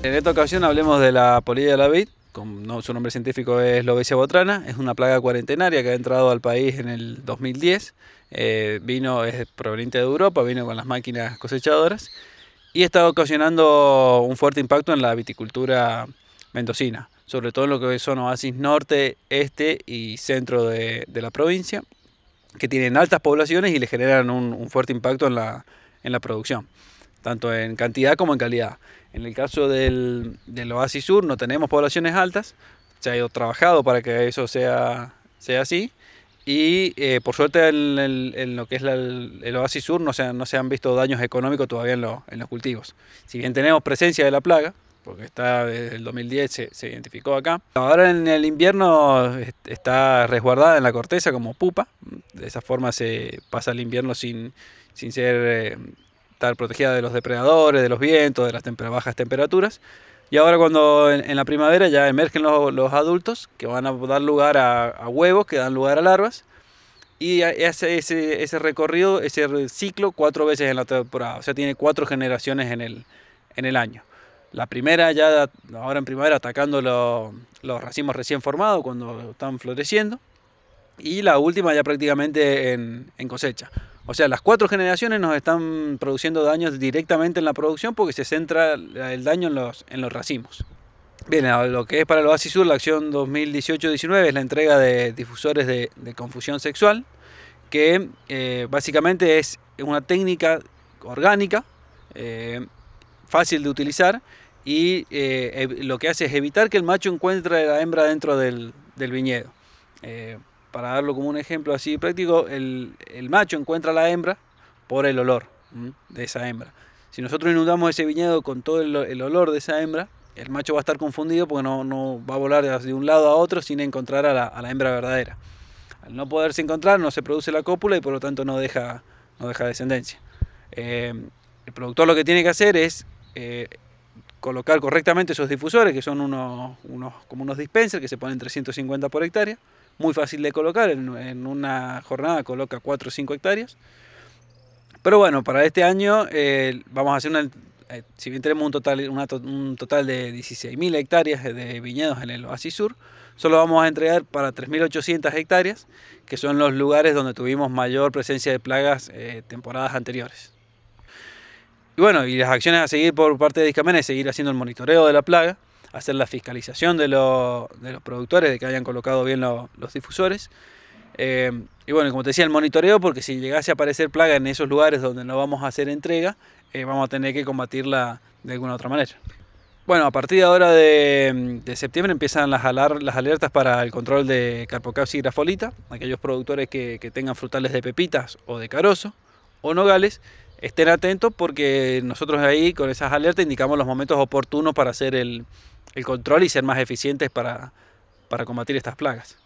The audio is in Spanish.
En esta ocasión hablemos de la polilla de la vid, su nombre científico es Lobesia botrana, es una plaga cuarentenaria que ha entrado al país en el 2010, eh, vino, es proveniente de Europa, vino con las máquinas cosechadoras y está ocasionando un fuerte impacto en la viticultura mendocina, sobre todo en lo que son oasis norte, este y centro de, la provincia, que tienen altas poblaciones y le generan un, fuerte impacto en la producción tanto en cantidad como en calidad. En el caso del, del Oasis Sur no tenemos poblaciones altas, se ha ido trabajado para que eso sea, sea así. Y eh, por suerte en, el, en, lo que es el oasis sur no se, no se han visto daños económicos todavía en, en, los cultivos. Si bien tenemos presencia de la plaga, porque está desde el 2010 se, se, identificó acá, ahora en el invierno está resguardada en la corteza como pupa. De esa forma se pasa el invierno sin, sin ser eh, estar protegida de los depredadores, de los vientos, de las bajas temperaturas. Y ahora cuando en, la primavera ya emergen los, adultos que van a dar lugar a, huevos, que dan lugar a larvas, y hace ese, recorrido, ese ciclo cuatro veces en la temporada. O sea, tiene cuatro generaciones en el, en el año. La primera ya ahora en primavera atacando los racimos recién formados cuando están floreciendo. Y la última ya prácticamente en, en cosecha. O sea, las cuatro generaciones nos están produciendo daños directamente en la producción porque se centra el daño en los, en los racimos. Bien, lo que es para el Oasis Sur, la acción 2018-19 es la entrega de difusores de, confusión sexual, que eh, básicamente es una técnica orgánica, eh, fácil de utilizar, y eh, lo que hace es evitar que el macho encuentre a la hembra dentro del, viñedo para darlo como un ejemplo así práctico, el, macho encuentra a la hembra por el olor de esa hembra. Si nosotros inundamos ese viñedo con todo el, olor de esa hembra, el macho va a estar confundido porque no, va a volar de un lado a otro sin encontrar a la, hembra verdadera. Al no poderse encontrar, no se produce la cópula y por lo tanto no deja, no deja descendencia. Eh, el productor lo que tiene que hacer es eh, colocar correctamente esos difusores, que son unos, unos, como unos dispensers que se ponen 350 por hectárea, muy fácil de colocar, en, una jornada coloca 4 o 5 hectáreas. Pero bueno, para este año eh, vamos a hacer eh, si bien tenemos un total, un total de 16.000 hectáreas de viñedos en el Oasis Sur, solo vamos a entregar para 3.800 hectáreas, que son los lugares donde tuvimos mayor presencia de plagas eh, temporadas anteriores. Y bueno, y las acciones a seguir por parte de Discamen es seguir haciendo el monitoreo de la plaga, hacer la fiscalización de, de los productores, de que hayan colocado bien los difusores. Eh, y bueno, como te decía, el monitoreo, porque si llegase a aparecer plaga en esos lugares donde no vamos a hacer entrega, eh, vamos a tener que combatirla de alguna otra manera. Bueno, a partir de ahora de, septiembre empiezan las, las, alertas para el control de y grafolita. Aquellos productores que, que tengan frutales de pepitas o de carozo o nogales estén atentos porque nosotros ahí con esas alertas indicamos los momentos oportunos para hacer el, el control y ser más eficientes para, para combatir estas plagas.